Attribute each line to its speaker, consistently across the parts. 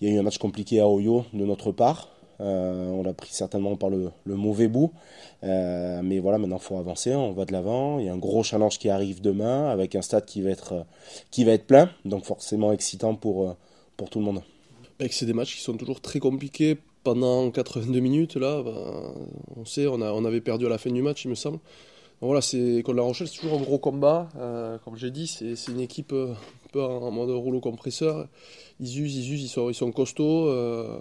Speaker 1: Il y a eu un match compliqué à Oyo de notre part. Euh, on l'a pris certainement par le, mauvais bout. Euh, mais voilà, maintenant il faut avancer, on va de l'avant. Il y a un gros challenge qui arrive demain avec un stade qui va être, euh, qui va être plein. Donc forcément excitant pour,
Speaker 2: pour tout le monde. C'est des matchs qui sont toujours très compliqués pendant 82 minutes. Là, ben, on sait, on avait perdu à la fin du match, il me semble. Voilà, c'est contre La Rochelle, c'est toujours un gros combat. Euh, comme j'ai dit, c'est une équipe euh, un peu en, mode rouleau compresseur. Ils usent, ils usent, ils sont, ils sont costauds. Euh,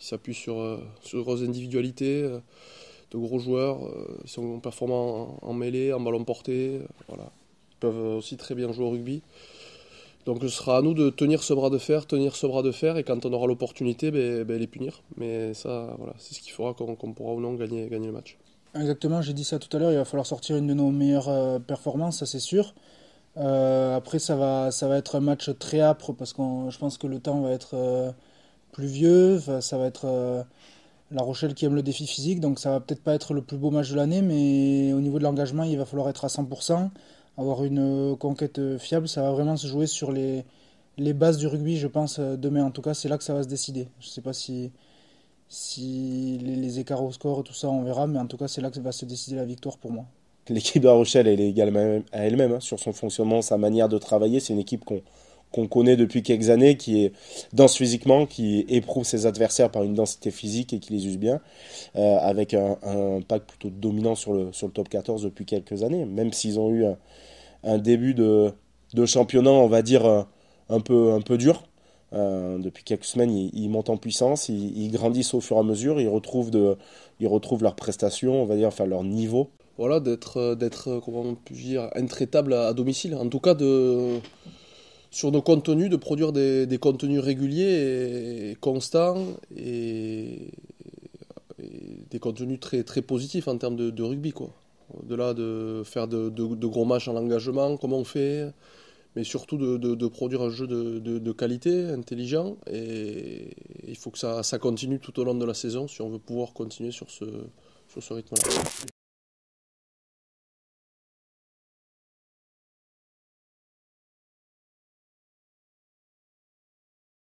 Speaker 2: ils s'appuient sur, de grosses individualités, de gros joueurs. ils sont performants en, mêlée, en ballon porté. voilà. Ils peuvent aussi très bien jouer au rugby. Donc ce sera à nous de tenir ce bras de fer, tenir ce bras de fer, et quand on aura l'opportunité, ben, ben les punir. Mais ça, voilà, c'est ce qu'il faudra qu'on pourra ou non gagner, gagner le match.
Speaker 3: Exactement, j'ai dit ça tout à l'heure, il va falloir sortir une de nos meilleures euh, performances, ça c'est sûr. Euh, après, ça va, ça va être un match très âpre parce que je pense que le temps va être euh, plus pluvieux. Ça va être La Rochelle qui aime le défi physique, donc ça va peut-être pas être le plus beau match de l'année, mais au niveau de l'engagement, il va falloir être à 100%, avoir une conquête fiable. Ça va vraiment se jouer sur les, les bases du rugby, je pense, demain. En tout cas, c'est là que ça va se décider. Je sais pas si, si les, écarts au score, tout ça, on verra. Mais en tout cas, c'est là que va se décider la victoire pour moi.
Speaker 1: L'équipe de La Rochelle, elle est égale à elle-même hein, sur son fonctionnement, sa manière de travailler. C'est une équipe qu'on connaît depuis quelques années, qui est dense physiquement, qui éprouve ses adversaires par une densité physique et qui les use bien, euh, avec un, pack plutôt dominant sur le, sur le top 14 depuis quelques années, même s'ils ont eu un, début de, championnat, on va dire, euh, un peu, un peu dur, euh, depuis quelques semaines, ils, montent en puissance, ils, grandissent au fur et à mesure, ils retrouvent, de, ils leurs prestations, on va dire, enfin leur niveau.
Speaker 2: Voilà, d'être, euh, d'être euh, comment dire, intraitable à, domicile. En tout cas, de, sur nos contenus, de produire des, contenus réguliers et, constants et, des contenus très, très positifs en termes de, rugby. Quoi. delà de faire de, de gros matchs en engagement, comment on fait mais surtout de, produire un jeu de, qualité, intelligent, et il faut que ça, continue tout au long de la saison si on veut pouvoir continuer sur ce, sur ce rythme-là.